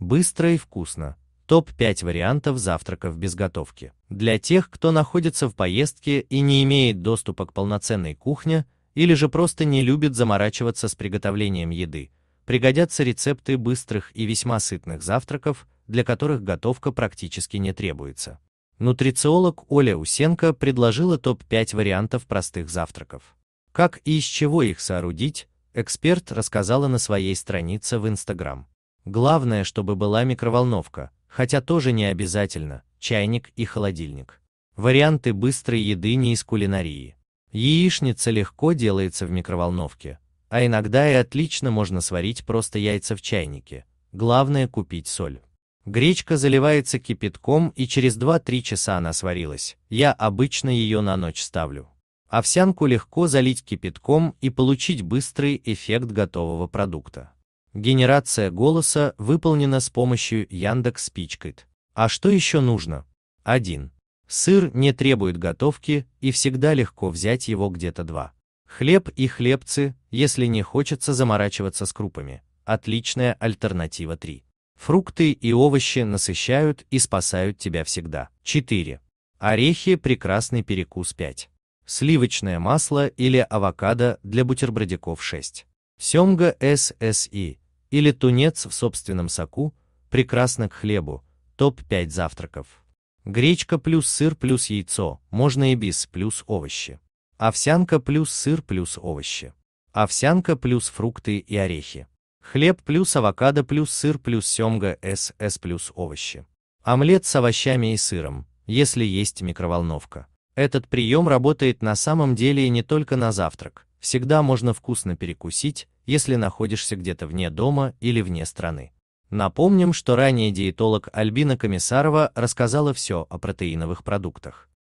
Быстро и вкусно. Топ-5 вариантов завтраков без готовки. Для тех, кто находится в поездке и не имеет доступа к полноценной кухне, или же просто не любит заморачиваться с приготовлением еды, пригодятся рецепты быстрых и весьма сытных завтраков, для которых готовка практически не требуется. Нутрициолог Оля Усенко предложила топ-5 вариантов простых завтраков. Как и из чего их соорудить, эксперт рассказала на своей странице в Instagram. Главное, чтобы была микроволновка, хотя тоже не обязательно, чайник и холодильник. Варианты быстрой еды не из кулинарии. Яичница легко делается в микроволновке, а иногда и отлично можно сварить просто яйца в чайнике, главное купить соль. Гречка заливается кипятком и через 2-3 часа она сварилась, я обычно ее на ночь ставлю. Овсянку легко залить кипятком и получить быстрый эффект готового продукта. Генерация голоса выполнена с помощью Яндекс Пичкит. А что еще нужно? 1. Сыр не требует готовки и всегда легко взять его где-то 2. Хлеб и хлебцы, если не хочется заморачиваться с крупами. Отличная альтернатива 3. Фрукты и овощи насыщают и спасают тебя всегда. 4. Орехи – прекрасный перекус 5. Сливочное масло или авокадо для бутербродиков 6. Семга ССИ или тунец в собственном соку, прекрасно к хлебу, топ-5 завтраков. Гречка плюс сыр плюс яйцо, можно и без плюс овощи. Овсянка плюс сыр плюс овощи. Овсянка плюс фрукты и орехи. Хлеб плюс авокадо плюс сыр плюс семга СС плюс овощи. Омлет с овощами и сыром, если есть микроволновка. Этот прием работает на самом деле и не только на завтрак, всегда можно вкусно перекусить, если находишься где-то вне дома или вне страны. Напомним, что ранее диетолог Альбина Комиссарова рассказала все о протеиновых продуктах.